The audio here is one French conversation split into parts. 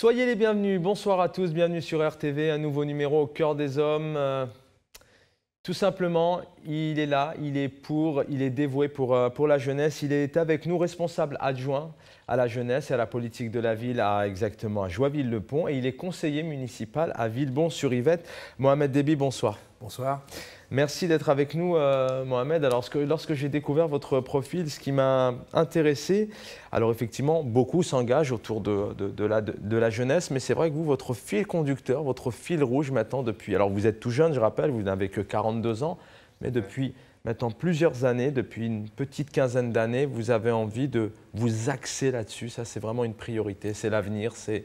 Soyez les bienvenus, bonsoir à tous, bienvenue sur RTV, un nouveau numéro au cœur des hommes. Euh, tout simplement, il est là, il est pour, il est dévoué pour, euh, pour la jeunesse, il est avec nous, responsable adjoint à la jeunesse et à la politique de la ville à exactement à joiville le pont et il est conseiller municipal à Villebon-sur-Yvette. Mohamed Déby, bonsoir. Bonsoir. Merci d'être avec nous, euh, Mohamed. Alors, lorsque j'ai découvert votre profil, ce qui m'a intéressé, alors effectivement, beaucoup s'engagent autour de, la, de, la, jeunesse, mais c'est vrai que vous, votre fil conducteur, votre fil rouge maintenant depuis, alors vous êtes tout jeune, je rappelle, vous n'avez que 42 ans, mais depuis maintenant plusieurs années, depuis une petite quinzaine d'années, vous avez envie de vous axer là-dessus. Ça, c'est vraiment une priorité, c'est l'avenir, c'est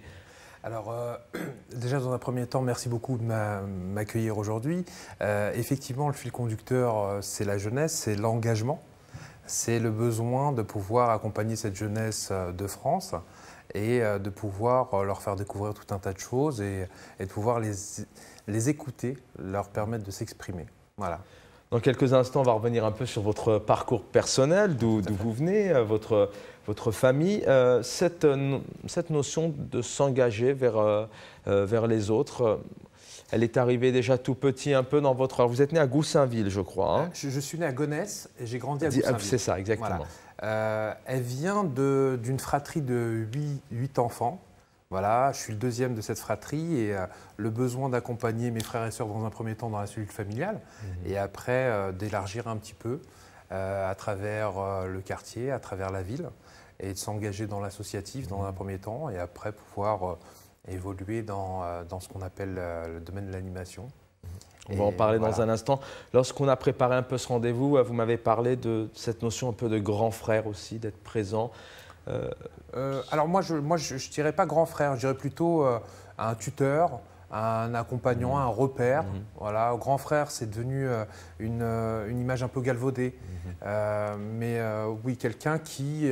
alors, euh, déjà, dans un premier temps, merci beaucoup de m'accueillir aujourd'hui. Euh, effectivement, le fil conducteur, euh, c'est la jeunesse, c'est l'engagement, c'est le besoin de pouvoir accompagner cette jeunesse de France et de pouvoir leur faire découvrir tout un tas de choses et, de pouvoir les, les écouter, leur permettre de s'exprimer. Voilà. Dans quelques instants, on va revenir un peu sur votre parcours personnel, d'où vous venez, votre votre famille, euh, cette, notion de s'engager vers, euh, euh, vers les autres, elle est arrivée déjà tout petit un peu dans votre... vous êtes né à Goussainville, je crois. Hein. je, suis né à Gonesse et j'ai grandi à ah, Goussainville. C'est ça, exactement. elle vient d'une fratrie de 8, 8, enfants. Voilà, je suis le deuxième de cette fratrie et le besoin d'accompagner mes frères et sœurs dans un premier temps dans la cellule familiale mhm. et après d'élargir un petit peu à travers le quartier, à travers la ville et de s'engager dans l'associatif dans un mhm. premier temps et après pouvoir euh, évoluer dans, euh, dans ce qu'on appelle euh, le domaine de l'animation. On va en parler dans un instant. Lorsqu'on a préparé un peu ce rendez-vous, vous m'avez parlé de cette notion un peu de grand frère aussi, d'être présent. alors moi, je ne moi, je, dirais pas grand frère, je dirais plutôt un tuteur, un accompagnant, mhm. un repère. Mhm. Voilà, grand frère, c'est devenu une, une, image un peu galvaudée. mais oui, quelqu'un qui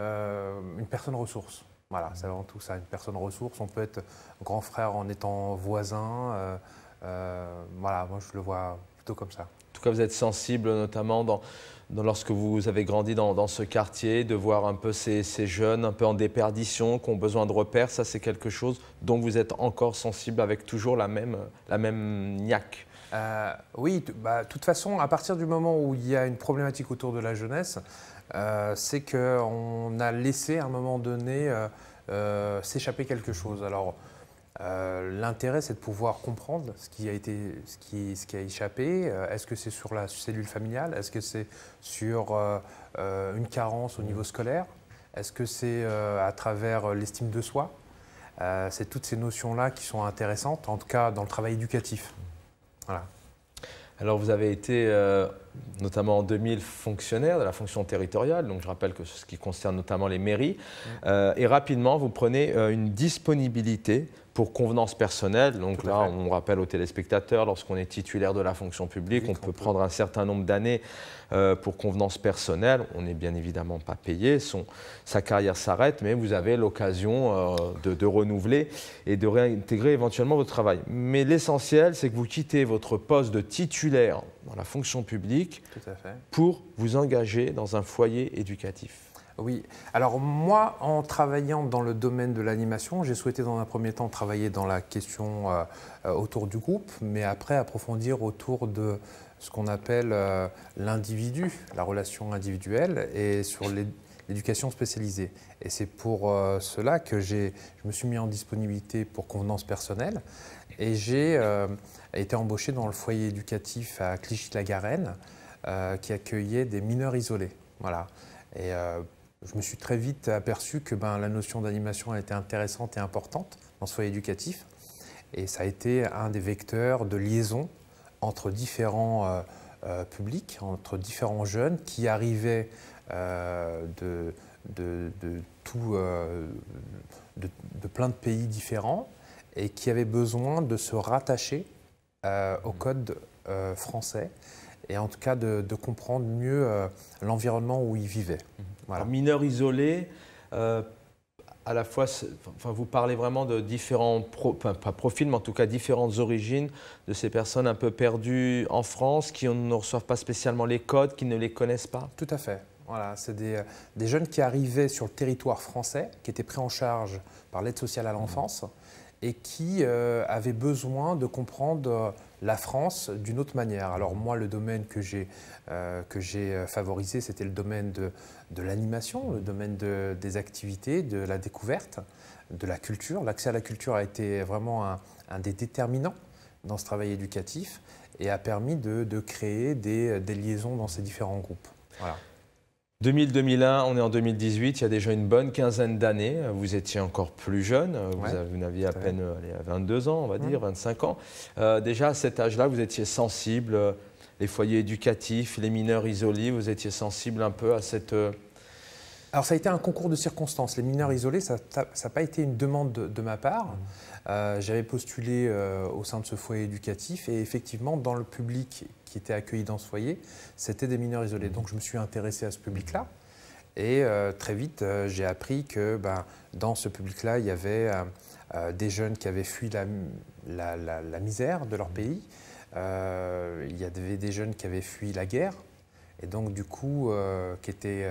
euh, une personne ressource. Voilà, c'est mhm. avant tout ça, une personne ressource. On peut être grand frère en étant voisin. Euh, euh, voilà, moi je le vois plutôt comme ça. En tout cas, vous êtes sensible notamment lorsque vous avez grandi dans, ce quartier, de voir un peu ces, jeunes un peu en déperdition, qui ont besoin de repères. Ça, c'est quelque chose dont vous êtes encore sensible avec toujours la même, la même niaque. oui, bah, de toute façon, à partir du moment où il y a une problématique autour de la jeunesse, euh, c'est qu'on a laissé à un moment donné euh, euh, s'échapper quelque chose. Alors, l'intérêt, c'est de pouvoir comprendre ce qui a, été, ce qui, ce qui a échappé. Est-ce que c'est sur la cellule familiale Est-ce que c'est sur une carence au niveau scolaire Est-ce que c'est à travers l'estime de soi c'est toutes ces notions-là qui sont intéressantes, en tout cas dans le travail éducatif. Voilà. Alors vous avez été notamment en 2000 fonctionnaires de la fonction territoriale, donc je rappelle que ce qui concerne notamment les mairies, euh, et rapidement vous prenez euh, une disponibilité pour convenance personnelle. Donc là, on rappelle aux téléspectateurs, lorsqu'on est titulaire de la fonction publique, on peut prendre un certain nombre d'années euh, pour convenance personnelle. On n'est bien évidemment pas payé, sa carrière s'arrête, mais vous avez l'occasion de, renouveler et de réintégrer éventuellement votre travail. Mais l'essentiel, c'est que vous quittez votre poste de titulaire dans la fonction publique pour vous engager dans un foyer éducatif oui. Alors moi, en travaillant dans le domaine de l'animation, j'ai souhaité dans un premier temps travailler dans la question euh, euh, autour du groupe, mais après approfondir autour de ce qu'on appelle euh, l'individu, la relation individuelle, et sur l'éducation spécialisée. Et c'est pour cela que je me suis mis en disponibilité pour convenance personnelle, et j'ai a été embauché dans le foyer éducatif à Clichy-la-Garenne, euh, qui accueillait des mineurs isolés. Voilà. Et euh, je me suis très vite aperçu que ben, la notion d'animation était intéressante et importante dans ce foyer éducatif. Et ça a été un des vecteurs de liaison entre différents euh, publics, entre différents jeunes qui arrivaient de, de, tout, de, de plein de pays différents et qui avaient besoin de se rattacher euh, au code euh, français et en tout cas de, comprendre mieux euh, l'environnement où ils vivaient. Mhm. Voilà. Alors, mineurs isolés, à la fois, enfin, vous parlez vraiment de différents, pas profils, mais en tout cas différentes origines de ces personnes un peu perdues en France, qui ne reçoivent pas spécialement les codes, qui ne les connaissent pas Tout à fait. Voilà, c'est des, jeunes qui arrivaient sur le territoire français, qui étaient pris en charge par l'aide sociale à mhm. l'enfance, et qui euh, avait besoin de comprendre euh, la France d'une autre manière. Alors moi, le domaine que j'ai euh, favorisé, c'était le domaine de, de l'animation, le domaine des activités, de la découverte, de la culture. L'accès à la culture a été vraiment un, un, des déterminants dans ce travail éducatif et a permis de, de créer des, des liaisons dans ces différents groupes. Voilà. 2000-2001, on est en 2018, il y a déjà une bonne quinzaine d'années. Vous étiez encore plus jeune, vous, n'aviez à peine 22 ans, on va mmh. dire, 25 ans. Euh, déjà à cet âge-là, vous étiez sensible, euh, les foyers éducatifs, les mineurs isolés, vous étiez sensible un peu à cette euh, alors ça a été un concours de circonstances. Les mineurs isolés, ça n'a pas été une demande de, ma part. Mmh. Euh, j'avais postulé euh, au sein de ce foyer éducatif et effectivement, dans le public qui était accueilli dans ce foyer, c'était des mineurs isolés. Mmh. Donc je me suis intéressé à ce public-là. Et euh, très vite, j'ai appris que ben, dans ce public-là, il y avait des jeunes qui avaient fui la, misère de leur mmh. pays. il y avait des jeunes qui avaient fui la guerre et donc du coup qui étaient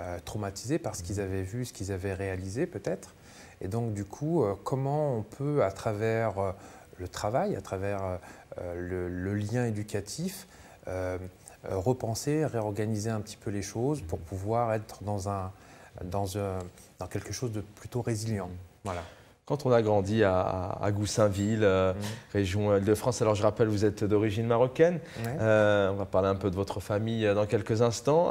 euh, traumatisés par ce qu'ils mhm. avaient vu, ce qu'ils avaient réalisé peut-être. Et donc du coup, euh, comment on peut, à travers euh, le travail, à travers le, lien éducatif, repenser, réorganiser un petit peu les choses pour mhm. pouvoir être dans, dans quelque chose de plutôt résilient. Mhm. Voilà quand on a grandi à, Goussainville, euh, mhm. région Île-de-France, alors je rappelle, vous êtes d'origine marocaine. Euh, on va parler un peu de votre famille euh, dans quelques instants.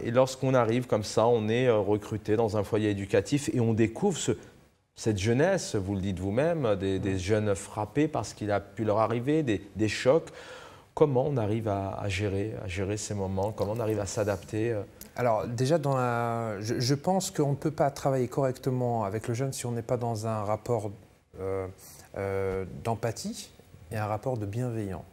et lorsqu'on arrive comme ça, on est recruté dans un foyer éducatif et on découvre cette jeunesse, vous le dites vous-même, des, jeunes frappés parce qu'il a pu leur arriver, des, chocs. Comment on arrive à, à, gérer, à gérer ces moments Comment on arrive à s'adapter alors déjà, je, pense qu'on ne peut pas travailler correctement avec le jeune si on n'est pas dans un rapport euh, euh, d'empathie et un rapport de bienveillant.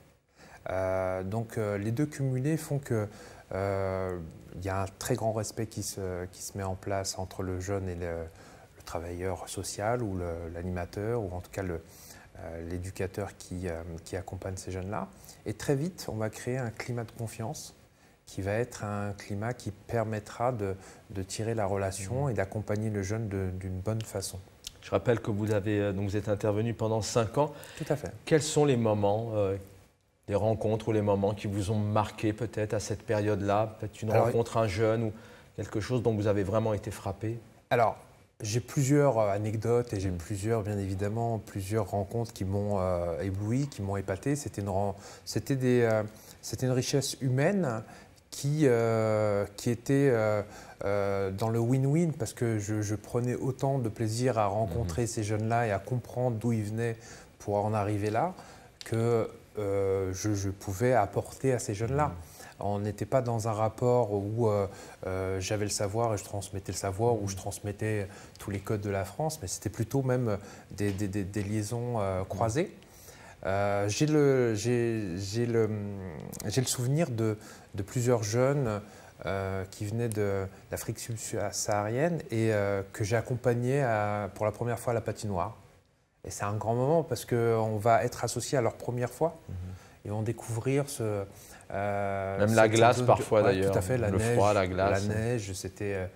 Euh, donc les deux cumulés font que y a un très grand respect qui se, met en place entre le jeune et le, travailleur social ou l'animateur ou en tout cas l'éducateur qui accompagne ces jeunes-là. Et très vite, on va créer un climat de confiance qui va être un climat qui permettra de, de tirer la relation et d'accompagner le jeune d'une bonne façon. Je rappelle que vous, avez, euh, donc vous êtes intervenu pendant 5 ans. Tout à fait. Quels sont les moments, euh, des les rencontres ou les moments qui vous ont marqué peut-être à cette période-là Peut-être une rencontre, un jeune ou quelque chose dont vous avez vraiment été frappé Alors, j'ai plusieurs euh, anecdotes et j'ai plusieurs, bien évidemment, plusieurs rencontres qui m'ont ébloui, qui m'ont épaté. C'était une richesse humaine qui, euh, qui était euh, euh, dans le win-win parce que je, prenais autant de plaisir à rencontrer mhm. ces jeunes-là et à comprendre d'où ils venaient pour en arriver là que je, pouvais apporter à ces jeunes-là. Mhm. On n'était pas dans un rapport où j'avais le savoir et je transmettais le savoir, où je mhm. transmettais tous les codes de la France, mais c'était plutôt même des, liaisons croisées. Euh, j'ai le, le, le, souvenir de, de plusieurs jeunes euh, qui venaient d'Afrique subsaharienne et euh, que j'ai accompagnés pour la première fois à la patinoire. Et c'est un grand moment parce qu'on va être associé à leur première fois. Mhm. et Ils vont découvrir ce. Même la glace parfois d'ailleurs. Tout à fait, le froid, la glace. La neige, c'était.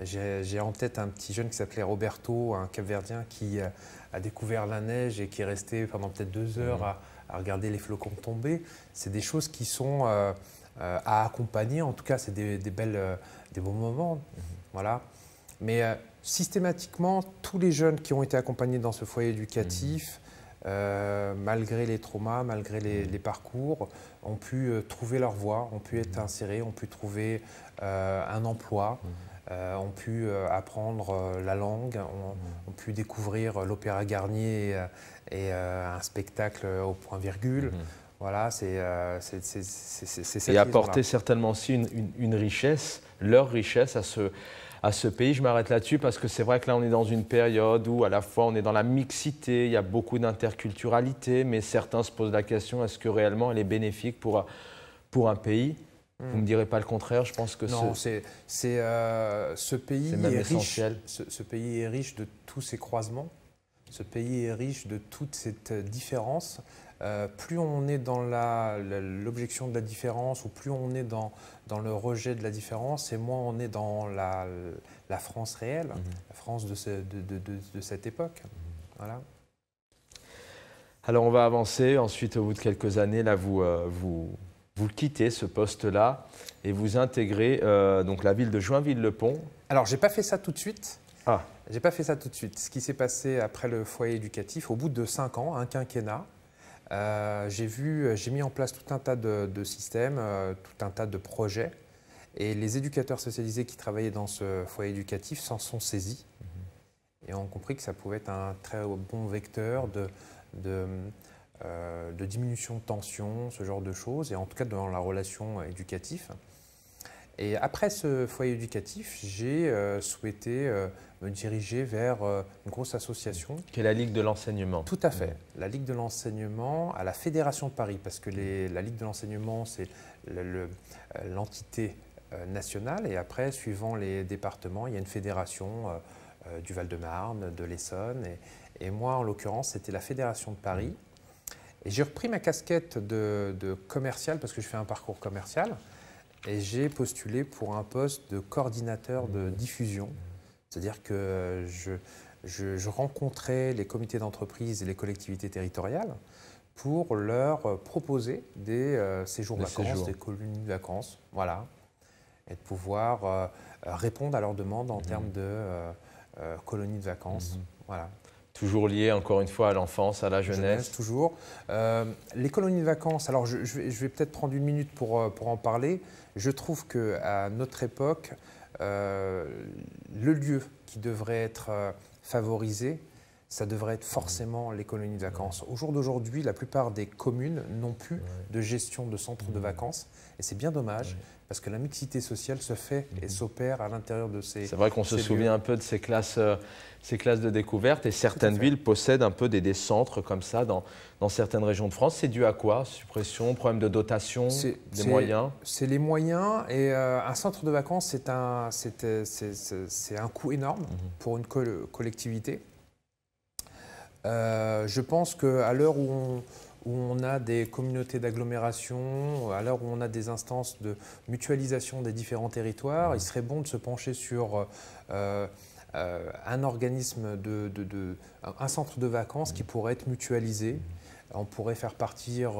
J'ai en tête un petit jeune qui s'appelait Roberto, un Capverdien qui euh, a découvert la neige et qui est resté pendant peut-être deux heures mhm. à, regarder les flocons tomber. C'est des choses qui sont euh, euh, à accompagner. En tout cas, c'est des, des, beaux moments. Mhm. Voilà. Mais systématiquement, tous les jeunes qui ont été accompagnés dans ce foyer éducatif, mhm. malgré les traumas, malgré les, les parcours, ont pu trouver leur voie, ont pu être insérés, ont pu trouver un emploi. Euh, ont pu euh, apprendre euh, la langue, ont, mm. pu découvrir l'opéra Garnier et, un spectacle au point virgule. Mm-hmm. Voilà, c'est Et apporter certainement aussi une, richesse, leur richesse à ce, pays. Je m'arrête là-dessus parce que c'est vrai que là, on est dans une période où à la fois on est dans la mixité, il y a beaucoup d'interculturalité, mais certains se posent la question est-ce que réellement elle est bénéfique pour un pays vous ne me direz pas le contraire, je pense que non, c'est ce, euh, ce pays est, riche. Ce, pays est riche de tous ces croisements. Ce pays est riche de toute cette euh, différence. Euh, plus on est dans l'objection de la différence ou plus on est dans, dans le rejet de la différence et moins on est dans la, France réelle, mhm. la France de, de, cette époque. Mhm. Voilà. Alors on va avancer. Ensuite, au bout de quelques années, là, vous, vous vous quittez ce poste-là et vous intégrez euh, donc la ville de Joinville-le-Pont. Alors, j'ai pas fait ça tout de suite. Ah. J'ai pas fait ça tout de suite. Ce qui s'est passé après le foyer éducatif, au bout de cinq ans, un quinquennat, euh, j'ai vu, j'ai mis en place tout un tas de, systèmes, euh, tout un tas de projets. Et les éducateurs socialisés qui travaillaient dans ce foyer éducatif s'en sont saisis mhm. et ont compris que ça pouvait être un très bon vecteur de, de euh, de diminution de tension, ce genre de choses, et en tout cas dans la relation euh, éducative. Et après ce foyer éducatif, j'ai euh, souhaité me diriger vers une grosse association. Qui est la Ligue de l'enseignement. Tout à fait. Mm. La Ligue de l'enseignement à la Fédération de Paris, parce que la Ligue de l'enseignement, c'est l'entité nationale. Et après, suivant les départements, il y a une fédération du Val-de-Marne, de l'Essonne. Et, moi, en l'occurrence, c'était la Fédération de Paris. Mm. Et j'ai repris ma casquette de, commercial parce que je fais un parcours commercial. Et j'ai postulé pour un poste de coordinateur de diffusion. C'est-à-dire que je, rencontrais les comités d'entreprise et les collectivités territoriales pour leur proposer des euh, séjours vacances, des colonies de vacances, voilà, et de pouvoir euh, répondre à leurs demandes en mmh. termes de euh, colonies de vacances, mmh. voilà toujours lié encore une fois à l'enfance, à la jeunesse. toujours. Euh, les colonies de vacances, alors je, vais, peut-être prendre une minute pour, euh, en parler. Je trouve qu'à notre époque, euh, le lieu qui devrait être favorisé, ça devrait être forcément les colonies de vacances. Au jour d'aujourd'hui, la plupart des communes n'ont plus de gestion de centres de vacances. Et c'est bien dommage, parce que la mixité sociale se fait et mhm. s'opère à l'intérieur de ces... C'est vrai qu'on se souvient un peu de ces classes, euh, ces classes de découverte, et certaines villes possèdent un peu des, centres comme ça dans, certaines régions de France. C'est dû à quoi Suppression, problème de dotation, des moyens C'est les moyens, et euh, un centre de vacances, c'est un, euh, un coût énorme mhm. pour une collectivité. Euh, je pense qu'à l'heure où on, a des communautés d'agglomération, à l'heure où on a des instances de mutualisation des différents territoires, il serait bon de se pencher sur euh, euh, un organisme, de, un centre de vacances qui pourrait être mutualisé. On pourrait faire partir,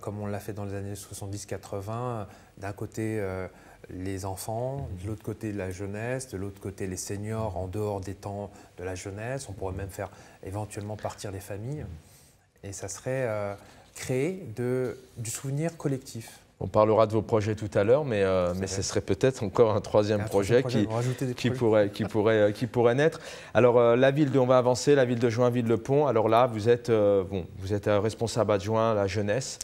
comme on l'a fait dans les années 70-80, d'un côté les enfants, mhm. de l'autre côté la jeunesse, de l'autre côté les seniors en dehors des temps de la jeunesse. On pourrait même faire éventuellement partir les familles. Mhm. Et ça serait euh, créer du souvenir collectif. On parlera de vos projets tout à l'heure, mais, euh, mais ce serait peut-être encore un troisième projet, qui, pourrait, qui, pourrait, euh, qui pourrait naître. Alors, euh, la ville dont on va avancer, la ville de Joinville-le-Pont. Alors là, vous êtes, bon, vous êtes responsable adjoint à la jeunesse.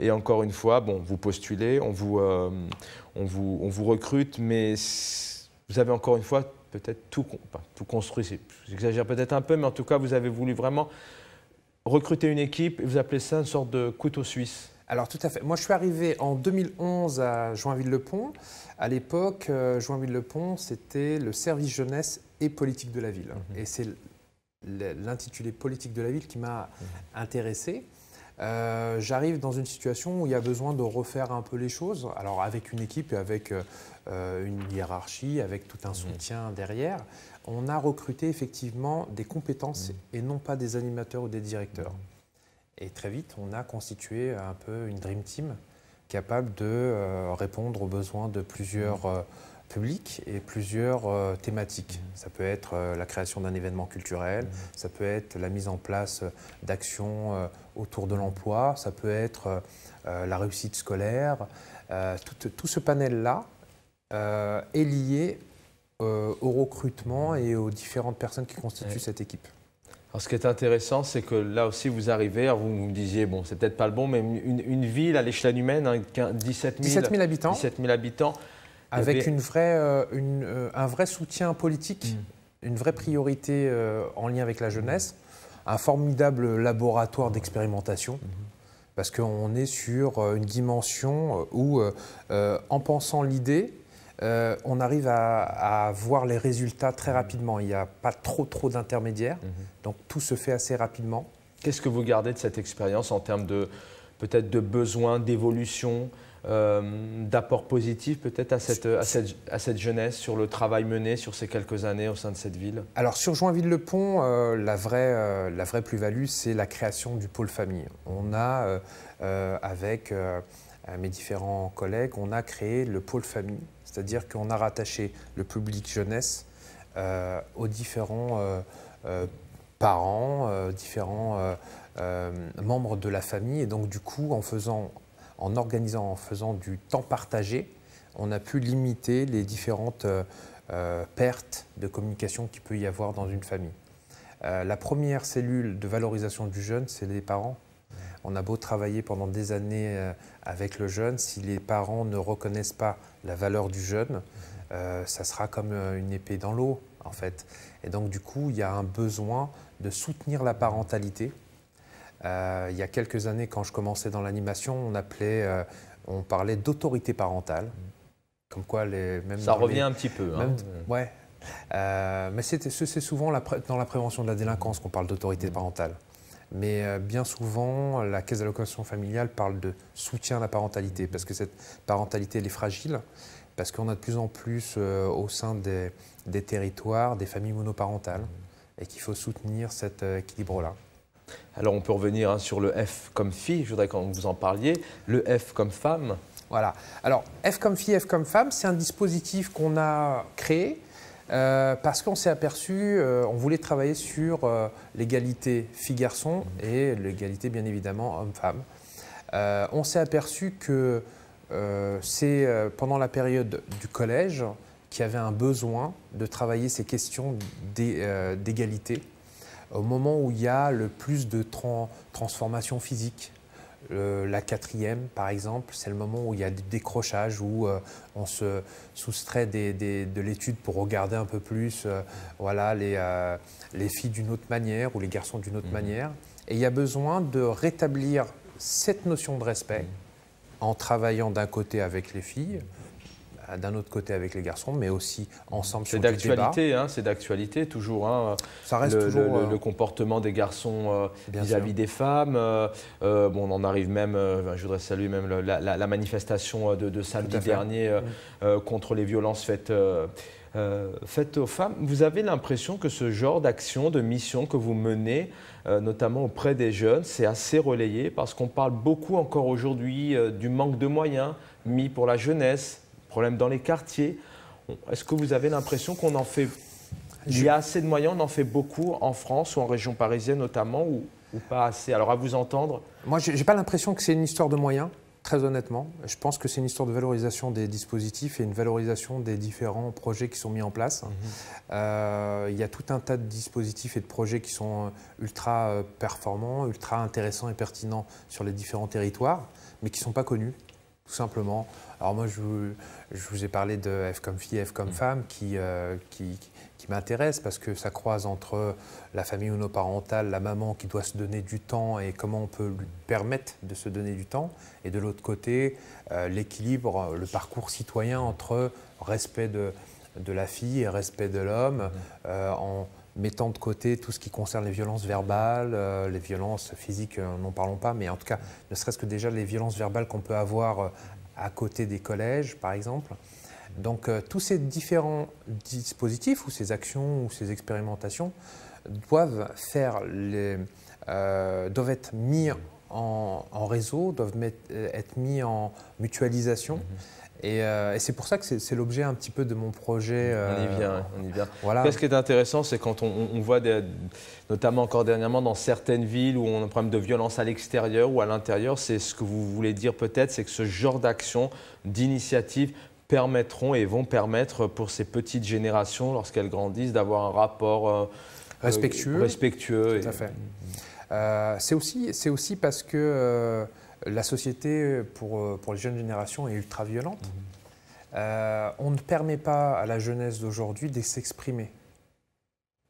et encore une fois, bon, vous postulez, on vous, on vous, on vous recrute, mais vous avez encore une fois peut-être tout, tout construit. J'exagère peut-être un peu, mais en tout cas, vous avez voulu vraiment recruter une équipe et vous appelez ça une sorte de couteau suisse. Alors tout à fait. Moi, je suis arrivé en 2011 à Joinville-le-Pont. À l'époque, euh, Joinville-le-Pont, c'était le service jeunesse et politique de la ville. Mhm. Et c'est l'intitulé politique de la ville qui m'a mhm. intéressé. Euh, j'arrive dans une situation où il y a besoin de refaire un peu les choses, alors avec une équipe, avec euh, une hiérarchie, avec tout un mhm. soutien derrière. On a recruté effectivement des compétences et non pas des animateurs ou des directeurs. Et très vite, on a constitué un peu une Dream Team capable de euh, répondre aux besoins de plusieurs mmh. euh, publics et plusieurs euh, thématiques. Mmh. Ça peut être la création d'un événement culturel, mmh. ça peut être la mise en place d'actions autour de l'emploi, ça peut être la réussite scolaire. Tout, ce panel-là est lié au recrutement et aux différentes personnes qui constituent cette équipe. Alors ce qui est intéressant, c'est que là aussi, vous arrivez, vous, me disiez, bon, c'est peut-être pas le bon, mais une, ville à l'échelle humaine, 17, hein, 000, habitants. 17 000 habitants. Avec une vraie, euh, euh, un vrai soutien politique, hmm. une vraie priorité euh, en lien avec la jeunesse, un formidable laboratoire d'expérimentation. Hmm. Parce qu'on est sur une dimension où, en pensant l'idée, euh, on arrive à, voir les résultats très mhm. rapidement. Il n'y a pas trop, trop d'intermédiaires. Mhm. Donc tout se fait assez rapidement. Qu'est-ce que vous gardez de cette expérience en termes de peut-être de besoins, d'évolution, euh, d'apport positif peut-être à cette, jeunesse sur le travail mené sur ces quelques années au sein de cette ville Alors sur Joinville-le-Pont, euh, la vraie, la vraie plus-value, c'est la création du pôle famille. On a, avec mes différents collègues, on a créé le pôle famille c'est-à-dire qu'on a rattaché le public jeunesse euh, aux différents euh, euh parents, euh, différents membres de la famille. Et donc, du coup, en, faisant, en organisant, en faisant du temps partagé, on a pu limiter les différentes pertes de communication qu'il peut y avoir dans une famille. la première cellule de valorisation du jeune, c'est les parents. On a beau travailler pendant des années avec le jeune, si les parents ne reconnaissent pas la valeur du jeune, euh, ça sera comme euh, une épée dans l'eau, en fait. Et donc, du coup, il y a un besoin de soutenir la parentalité. Euh, il y a quelques années, quand je commençais dans l'animation, on appelait, on parlait d'autorité parentale. Comme quoi, les, même ça revient un petit peu. Hein. ouais. mais c'est souvent dans la prévention de la délinquance qu'on parle d'autorité mm. parentale mais euh, bien souvent, la caisse d'allocation familiale parle de soutien à la parentalité, parce que cette parentalité, elle est fragile, parce qu'on a de plus en plus euh, au sein des, territoires des familles monoparentales, et qu'il faut soutenir cet euh, équilibre-là. Alors on peut revenir hein, sur le F comme fille, je voudrais que vous en parliez, le F comme femme. Voilà. Alors F comme fille, F comme femme, c'est un dispositif qu'on a créé euh, parce qu'on s'est aperçu, euh, on voulait travailler sur euh, l'égalité filles-garçons et l'égalité bien évidemment hommes-femmes. on s'est aperçu que c'est pendant la période du collège qu'il y avait un besoin de travailler ces questions d'égalité au moment où il y a le plus de transformations physiques, euh, la quatrième, par exemple, c'est le moment où il y a des décrochages, où euh, on se soustrait de l'étude pour regarder un peu plus euh, voilà, les, filles d'une autre manière ou les garçons d'une autre mhm. manière. Et il y a besoin de rétablir cette notion de respect mhm. en travaillant d'un côté avec les filles d'un autre côté avec les garçons, mais aussi ensemble sur C'est d'actualité, hein, c'est d'actualité toujours. Hein, Ça reste toujours euh, le, comportement des garçons euh, vis-à-vis des femmes. Euh, bon, on en arrive même. je voudrais saluer même la, manifestation de, samedi dernier mm. contre les violences faites. faites aux femmes. Vous avez l'impression que ce genre d'action, de mission que vous menez, notamment auprès des jeunes, c'est assez relayé parce qu'on parle beaucoup encore aujourd'hui du manque de moyens mis pour la jeunesse, Problème dans les quartiers. Est-ce que vous avez l'impression qu'on en fait... Il y a assez de moyens, on en fait beaucoup en France ou en région parisienne notamment, ou, pas assez Alors à vous entendre... Moi, je n'ai pas l'impression que c'est une histoire de moyens, très honnêtement. Je pense que c'est une histoire de valorisation des dispositifs et une valorisation des différents projets qui sont mis en place. Mhm. Euh, il y a tout un tas de dispositifs et de projets qui sont euh, ultra euh, performants, ultra intéressants et pertinents sur les différents territoires, mais qui ne sont pas connus tout simplement. Alors moi, je vous, je vous ai parlé de F comme fille, F comme mm. femme, euh, qui, qui, m'intéresse parce que ça croise entre la famille monoparentale, la maman qui doit se donner du temps et comment on peut lui permettre de se donner du temps, et de l'autre côté, euh, l'équilibre, le parcours citoyen entre respect de, de la fille et respect de l'homme, mm. euh, mettant de côté tout ce qui concerne les violences verbales, euh, les violences physiques, euh, n'en parlons pas, mais en tout cas, ne serait-ce que déjà les violences verbales qu'on peut avoir euh, à côté des collèges, par exemple. Donc tous ces différents dispositifs ou ces actions ou ces expérimentations doivent, faire doivent être mis en, réseau, doivent être mis en mutualisation. Mm-hmm. Euh, et, c'est pour ça que c'est l'objet un petit peu de mon projet. on y euh, vient, on y vient. Voilà. ce qui est intéressant, c'est quand on, voit, notamment encore dernièrement, dans certaines villes où on a un problème de violence à l'extérieur ou à l'intérieur, c'est ce que vous voulez dire peut-être, c'est que ce genre d'action, d'initiative, permettront et vont permettre pour ces petites générations, lorsqu'elles grandissent, d'avoir un rapport euh, respectueux. respectueux. Tout à fait. c'est aussi, aussi parce que la société euh, euh, pour, les jeunes générations est ultra violente. Mhm. Euh, on ne permet pas à la jeunesse d'aujourd'hui de s'exprimer.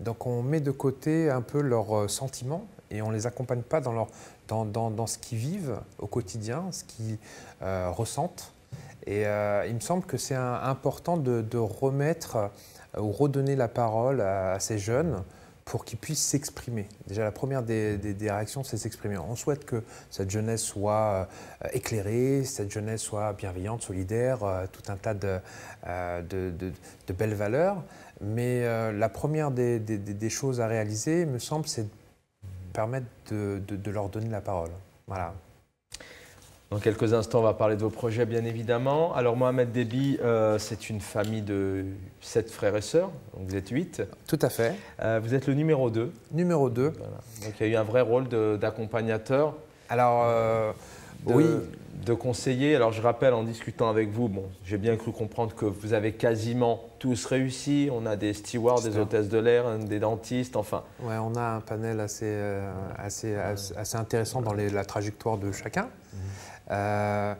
Donc on met de côté un peu leurs sentiments et on ne les accompagne pas dans, ce qu'ils vivent au quotidien, ce qu'ils ressentent. Et il me semble que c'est important de, remettre ou redonner la parole à ces jeunes pour qu'ils puissent s'exprimer. Déjà, la première des, des, réactions, c'est s'exprimer. On souhaite que cette jeunesse soit euh, éclairée, cette jeunesse soit bienveillante, solidaire, euh, tout un tas euh, de, de, de, belles valeurs. Mais la première des, des, choses à réaliser, me semble, c'est de permettre de leur donner la parole. Voilà, dans quelques instants, on va parler de vos projets, bien évidemment. Alors, Mohamed Déby, euh, c'est une famille de sept frères et sœurs, donc vous êtes huit. Tout à fait. Euh, vous êtes le numéro deux. Numéro deux. Donc, il y a eu un vrai rôle d'accompagnateur. Alors, euh, de, oui. De conseiller. Alors, je rappelle, en discutant avec vous, bon, j'ai bien cru comprendre que vous avez quasiment tous réussi. On a des stewards, des hôtesses de l'air, des dentistes, enfin. Ouais, on a un panel assez, assez, assez, intéressant dans la trajectoire de chacun. Mhm. Euh,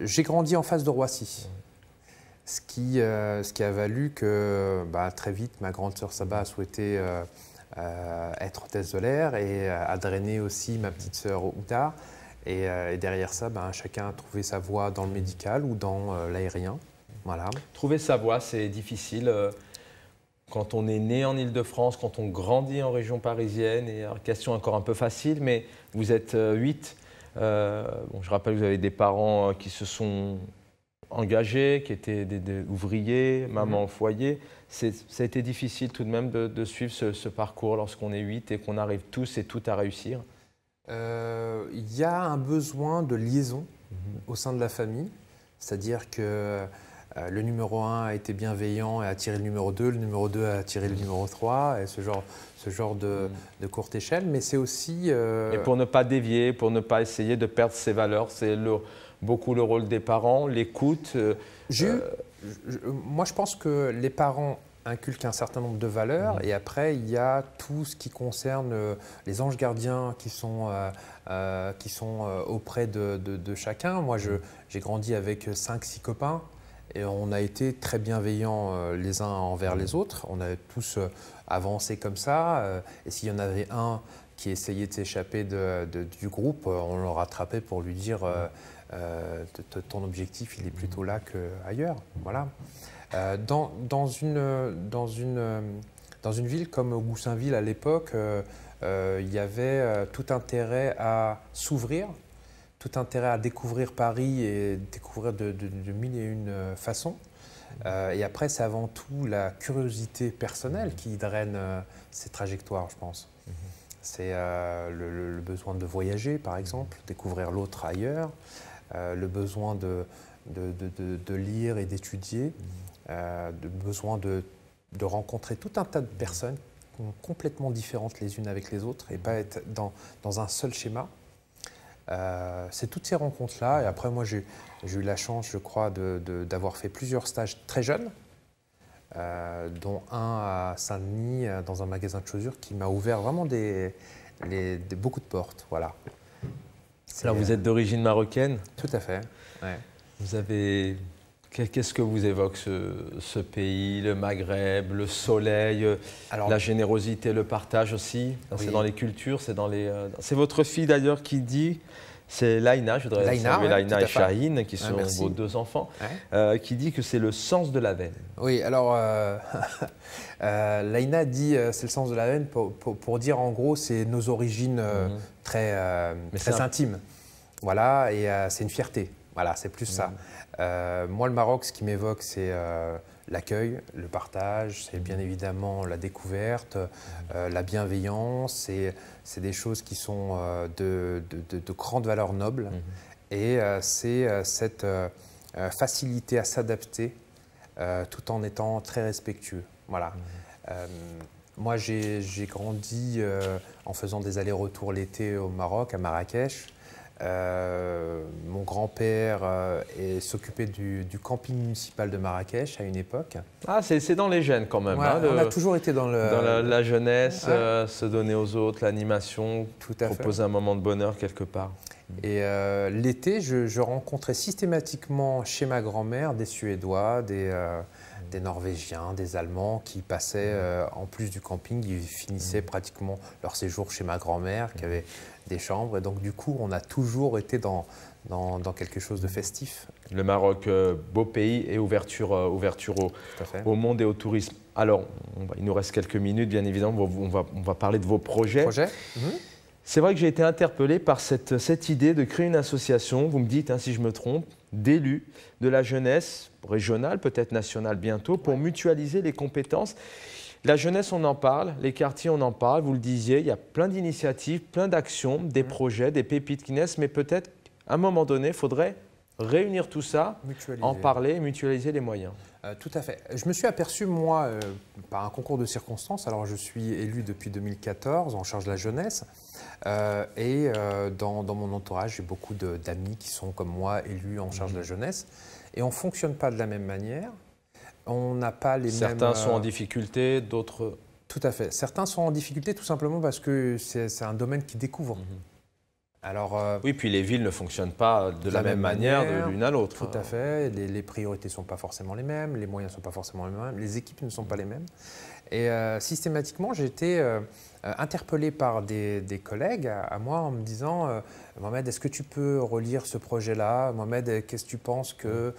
j'ai grandi en face de Roissy. Ce qui, euh, ce qui a valu que bah, très vite, ma grande sœur Saba a souhaité euh, être hôtesse de l'air et a drainé aussi ma petite sœur Outa. Et, derrière ça, ben, chacun a trouvé sa voie dans le médical ou dans l'aérien. Trouver sa voie, c'est difficile quand on est né en Ile-de-France, quand on grandit en région parisienne. Et question encore un peu facile, mais vous êtes 8 euh, bon, je rappelle que vous avez des parents euh, qui se sont engagés, qui étaient des, ouvriers, maman au mhm. foyer. Ça a été difficile tout de même de, suivre ce, parcours lorsqu'on est 8 et qu'on arrive tous et toutes à réussir euh, Il y a un besoin de liaison mhm. au sein de la famille, c'est-à-dire que euh, le numéro 1 a été bienveillant et a attiré le numéro 2, le numéro 2 a tiré le numéro 3, et ce genre, ce genre de, mm. courte échelle, mais c'est aussi... Euh, et pour ne pas dévier, pour ne pas essayer de perdre ses valeurs, c'est beaucoup le rôle des parents, l'écoute. Euh, moi, je pense que les parents inculquent un certain nombre de valeurs, mm. et après, il y a tout ce qui concerne les anges gardiens qui sont... qui sont auprès de, de, chacun. Moi, mm. j'ai grandi avec 5-6 copains et on a été très bienveillants euh, les uns envers les autres. On a tous euh, avancé comme ça. Euh, et s'il y en avait un qui essayait de s'échapper du groupe, on le rattrapait pour lui dire ton objectif, il est plutôt là qu'ailleurs. Voilà. dans, une, dans une ville comme Goussainville à l'époque, il y avait tout intérêt à s'ouvrir tout intérêt à découvrir Paris et découvrir de, mille et une euh, façons. Euh, et après, c'est avant tout la curiosité personnelle qui draine euh, ces trajectoires, je pense. Mm-hmm. C'est le, besoin de voyager, par exemple, découvrir l'autre ailleurs, le besoin de, lire et d'étudier, le mm-hmm. besoin de, rencontrer tout un tas de personnes complètement différentes les unes avec les autres et mm-hmm. pas être dans un seul schéma. Euh, c'est toutes ces rencontres-là. Et après, moi, j'ai eu la chance, je crois, d'avoir fait plusieurs stages très jeunes, euh, dont un à Saint-Denis, euh, dans un magasin de chaussures, qui m'a ouvert vraiment des, les, beaucoup de portes. Voilà. Alors, vous êtes d'origine marocaine Tout à fait. Vous avez Qu'est-ce que vous évoque ce, pays, le Maghreb, le soleil, euh, Alors, la générosité, le partage aussi C'est dans les cultures, c'est dans les. Euh, c'est votre fille d'ailleurs qui dit. C'est Laina, je voudrais Laina, et Shaheen, qui ah, sont vos deux enfants, euh, qui dit que c'est le sens de la veine. Oui, alors euh, euh, Laina dit c'est le sens de la veine pour, dire en gros c'est nos origines mhm. très, très intimes. Voilà, et c'est une fierté. Voilà, c'est plus ça. Mm. Euh, moi, le Maroc, ce qui m'évoque, c'est euh, l'accueil, le partage, c'est bien évidemment la découverte, euh, la bienveillance, c'est des choses qui sont de, grandes valeurs grande valeur noble. Mm-hmm. Et c'est cette facilité à s'adapter tout en étant très respectueux. Voilà. Mm-hmm. moi, j'ai grandi en faisant des allers-retours l'été au Maroc, à Marrakech. Euh, mon grand-père euh, s'occupait du, camping municipal de Marrakech à une époque. Ah, c'est dans les gènes quand même. Hein, on a toujours été dans la, jeunesse, euh, se donner aux autres, l'animation, proposer un moment de bonheur quelque part. Et l'été, je, rencontrais systématiquement chez ma grand-mère des Suédois, des, des Norvégiens, des Allemands qui passaient, mm. euh, en plus du camping, ils finissaient mm. pratiquement leur séjour chez ma grand-mère qui mm. avait des chambres. Et donc, du coup, on a toujours été dans, dans, quelque chose de festif. Le Maroc, euh, beau pays et ouverture, euh, ouverture au, monde et au tourisme. Alors, il nous reste quelques minutes, bien évidemment, on va, on va, parler de vos projets. Projets mhm. C'est vrai que j'ai été interpellé par cette, idée de créer une association, vous me dites hein, si je me trompe, d'élus de la jeunesse régionale, peut-être nationale bientôt, pour mutualiser les compétences. La jeunesse, on en parle, les quartiers, on en parle, vous le disiez, il y a plein d'initiatives, plein d'actions, des mm. projets, des pépites qui naissent, mais peut-être à un moment donné, il faudrait réunir tout ça, en parler, mutualiser les moyens. Euh, tout à fait. Je me suis aperçu, moi, euh, par un concours de circonstances, alors je suis élu depuis 2014 en charge de la jeunesse, euh, et dans, mon entourage, j'ai beaucoup d'amis qui sont comme moi élus en charge de la mmh. jeunesse, et on ne fonctionne pas de la même manière. On n'a pas les Certains mêmes. Certains sont en difficulté, d'autres. Tout à fait. Certains sont en difficulté tout simplement parce que c'est un domaine qui découvre. Mmh. Euh, oui, puis les villes ne fonctionnent pas de, la, même, manière, de l'une à l'autre. Tout à fait. Les, priorités ne sont pas forcément les mêmes, les moyens ne sont pas forcément les mêmes, les équipes ne sont pas les mêmes. Et euh, systématiquement, j'ai été euh, interpellé par des, collègues à, moi en me disant Mohamed, est-ce que tu peux relire ce projet-là Mohamed, qu'est-ce que tu penses que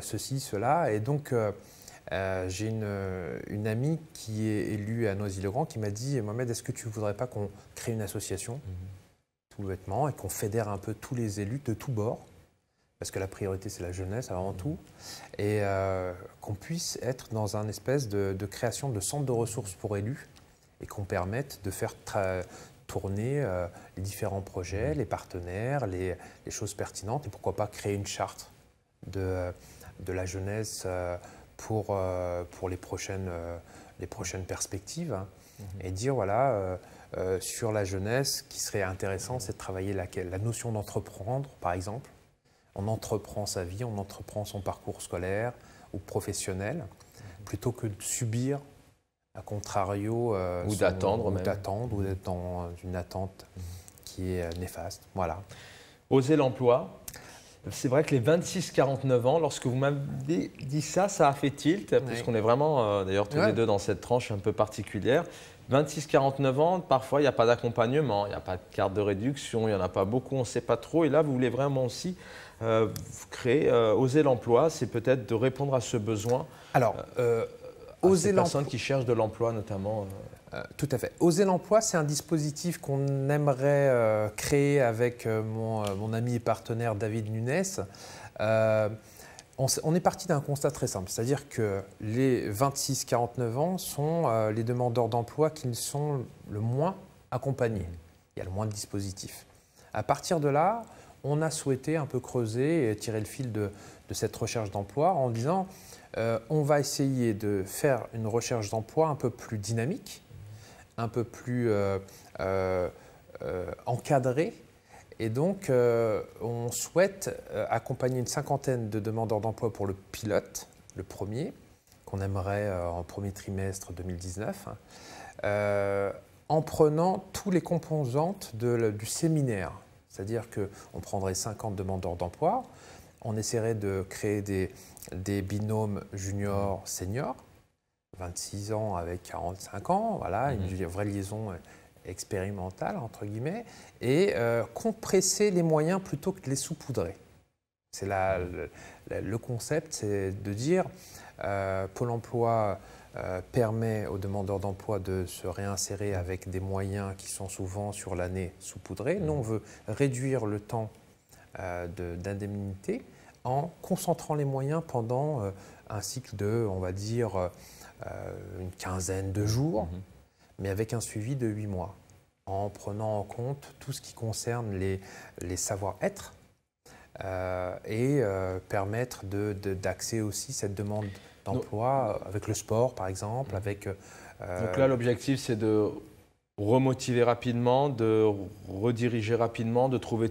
ceci, cela Et donc, j'ai une, amie qui est élue à Noisy-le-Grand qui m'a dit Mohamed, est-ce que tu ne voudrais pas qu'on crée une association mhm vêtement et qu'on fédère un peu tous les élus de tous bords, parce que la priorité c'est la jeunesse avant mmh. tout, et euh, qu'on puisse être dans un espèce de, création de centre de ressources pour élus, et qu'on permette de faire tourner euh, les différents projets, mmh. les partenaires, les, choses pertinentes, et pourquoi pas créer une charte de, de la jeunesse euh, pour, pour les, prochaines, les prochaines perspectives, hein, mmh. et dire voilà euh, sur la jeunesse, qui serait intéressant, c'est de travailler laquelle La notion d'entreprendre, par exemple. On entreprend sa vie, on entreprend son parcours scolaire ou professionnel, plutôt que de subir, à contrario, euh, ou d'attendre, ou d'être dans une attente mmh. qui est euh, néfaste. Voilà. Oser l'emploi. C'est vrai que les 26-49 ans, lorsque vous m'avez dit ça, ça a fait tilt, parce puisqu'on est vraiment, d'ailleurs, tous les deux dans cette tranche un peu particulière. 26-49 ans, parfois il n'y a pas d'accompagnement, il n'y a pas de carte de réduction, il n'y en a pas beaucoup, on ne sait pas trop. Et là, vous voulez vraiment aussi euh, créer, euh, oser l'emploi, c'est peut-être de répondre à ce besoin. Alors, euh, personnes qui cherchent de l'emploi notamment. tout à fait. Oser l'emploi, c'est un dispositif qu'on aimerait créer avec mon, mon, ami et partenaire David Nunes on, est parti d'un constat très simple, c'est-à-dire que les 26-49 ans sont euh, les demandeurs d'emploi qui sont le moins accompagnés. Il y a le moins de dispositifs. À partir de là, on a souhaité un peu creuser et tirer le fil de, cette recherche d'emploi en disant euh, on va essayer de faire une recherche d'emploi un peu plus dynamique, un peu plus euh, encadrée et donc, euh, on souhaite euh, accompagner une cinquantaine de demandeurs d'emploi pour le pilote, le premier, qu'on aimerait euh, en premier trimestre 2019, hein, en prenant tous les composantes du séminaire. C'est-à-dire qu'on prendrait 50 demandeurs d'emploi, on essaierait de créer des, binômes junior-senior, 26 ans avec 45 ans, voilà, une mmh. vraie liaison expérimental entre guillemets, et euh, compresser les moyens plutôt que de les saupoudrer. C'est le, le, concept, c'est de dire euh, Pôle emploi euh, permet aux demandeurs d'emploi de se réinsérer avec des moyens qui sont souvent sur l'année saupoudrés. Nous, on mmh. veut réduire le temps d'indemnité en concentrant les moyens pendant un cycle de, on va dire, une quinzaine de jours. Mmh mais avec un suivi de 8 mois, en prenant en compte tout ce qui concerne les, les savoir-être euh, et euh, permettre d'accéder de, aussi cette demande d'emploi avec le sport, par exemple. Mm-hmm. Avec, euh, Donc là, l'objectif, c'est de remotiver rapidement, de rediriger rapidement, de trouver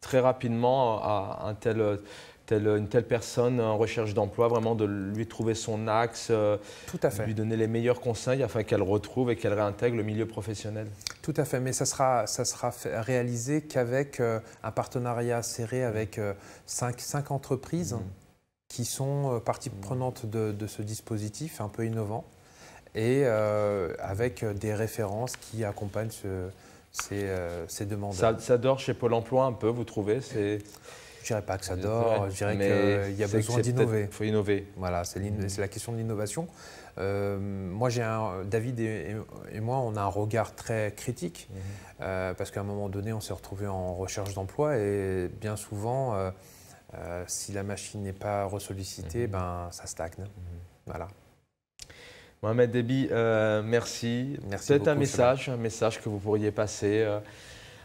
très rapidement à un tel une telle personne en recherche d'emploi, vraiment de lui trouver son axe, euh, Tout à fait. lui donner les meilleurs conseils afin qu'elle retrouve et qu'elle réintègre le milieu professionnel. Tout à fait, mais ça sera, ça sera réalisé qu'avec euh, un partenariat serré avec euh, cinq cinq entreprises mhm. qui sont partie mhm. prenante de, ce dispositif un peu innovant et avec des références qui accompagnent ces, demandes. Ça, ça, dort chez Pôle emploi un peu, vous trouvez ne dirais pas que ça dort, je dirais qu'il y a besoin d'innover. Il faut innover. Voilà, mm. c'est la question de l'innovation. Euh, moi, j'ai David et, moi, on a un regard très critique mm-hmm. euh, parce qu'à un moment donné, on s'est retrouvé en recherche d'emploi et bien souvent, euh, si la machine n'est pas ressollicitée, mm-hmm. ben, ça stagne. Mm-hmm. Voilà. Mohamed Déby, merci. merci un message, un message que vous pourriez passer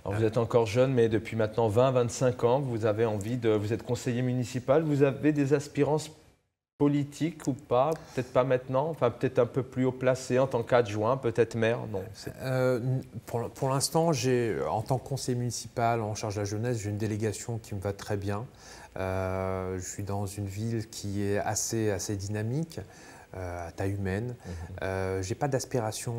vous êtes encore jeune, mais depuis maintenant 20-25 ans, vous avez envie de. Vous êtes conseiller municipal, vous avez des aspirances politiques ou pas Peut-être pas maintenant, enfin peut-être un peu plus haut placé en tant qu'adjoint, peut-être maire euh, pour, l'instant, en tant que conseiller municipal en charge de la jeunesse, j'ai une délégation qui me va très bien. Euh, je suis dans une ville qui est assez, assez dynamique, euh, à taille humaine. Mmh je n'ai pas d'aspiration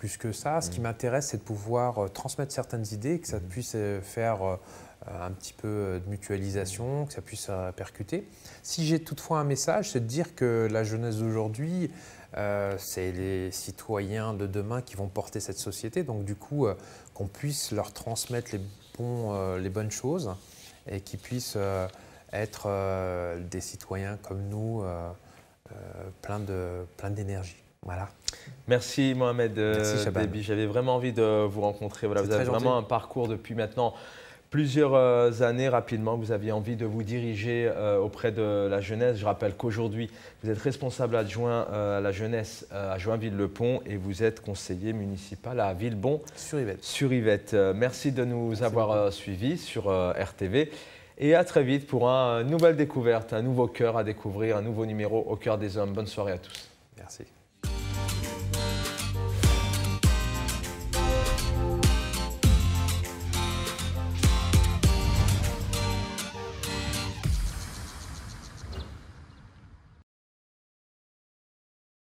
plus que ça. Ce qui mm. m'intéresse, c'est de pouvoir euh, transmettre certaines idées, que ça mm. puisse euh, faire euh, un petit peu de mutualisation, mm. que ça puisse percuter. Si j'ai toutefois un message, c'est de dire que la jeunesse d'aujourd'hui, c'est les citoyens de demain qui vont porter cette société, donc du coup, qu'on puisse leur transmettre les, bons, les bonnes choses et qu'ils puissent être des citoyens comme nous, plein d'énergie. Plein voilà. Merci Mohamed euh, Déby, J'avais vraiment envie de vous rencontrer. Voilà, vous avez vraiment un parcours depuis maintenant plusieurs euh, années rapidement. Vous aviez envie de vous diriger euh, auprès de la jeunesse. Je rappelle qu'aujourd'hui, vous êtes responsable adjoint à la jeunesse à Joinville-le-Pont et vous êtes conseiller municipal à Villebon. Sur Yvette. Sur Yvette. merci de nous avoir suivis sur RTV. Et à très vite pour une nouvelle découverte, un nouveau cœur à découvrir, un nouveau numéro au cœur des hommes. Bonne soirée à tous. Merci.